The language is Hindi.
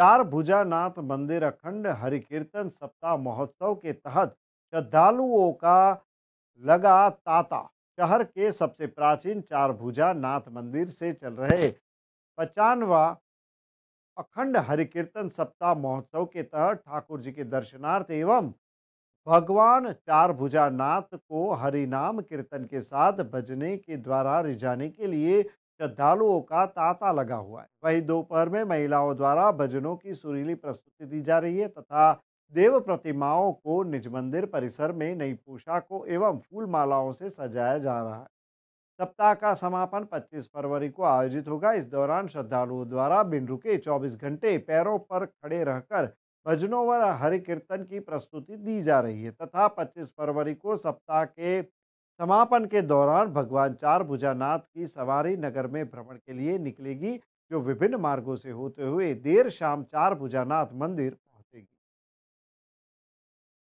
चार भुजानाथ मंदिर अखंड हरि कीर्तन सप्ताह महोत्सव के तहत श्रद्धालुओं का लगा ताता शहर के सबसे प्राचीन चार भुजा नाथ मंदिर से चल रहे पचानवा अखंड हरिकीर्तन सप्ताह महोत्सव के तहत ठाकुर जी के दर्शनार्थ एवं भगवान चार भुजा नाथ को नाम कीर्तन के साथ भजने के द्वारा रिझाने के लिए श्रद्धालुओं का तांता लगा हुआ है वहीं दोपहर में महिलाओं द्वारा भजनों की सुरीली प्रस्तुति दी जा रही है तथा देव प्रतिमाओं को निज मंदिर परिसर में नई पोशाकों एवं फूल मालाओं से सजाया जा रहा है सप्ताह का समापन 25 फरवरी को आयोजित होगा इस दौरान श्रद्धालुओं द्वारा बिन रुके 24 घंटे पैरों पर खड़े रहकर भजनों व हरि कीर्तन की प्रस्तुति दी जा रही है तथा 25 फरवरी को सप्ताह के समापन के दौरान भगवान चार भुजानाथ की सवारी नगर में भ्रमण के लिए निकलेगी जो विभिन्न मार्गों से होते हुए देर शाम चार भुजानाथ मंदिर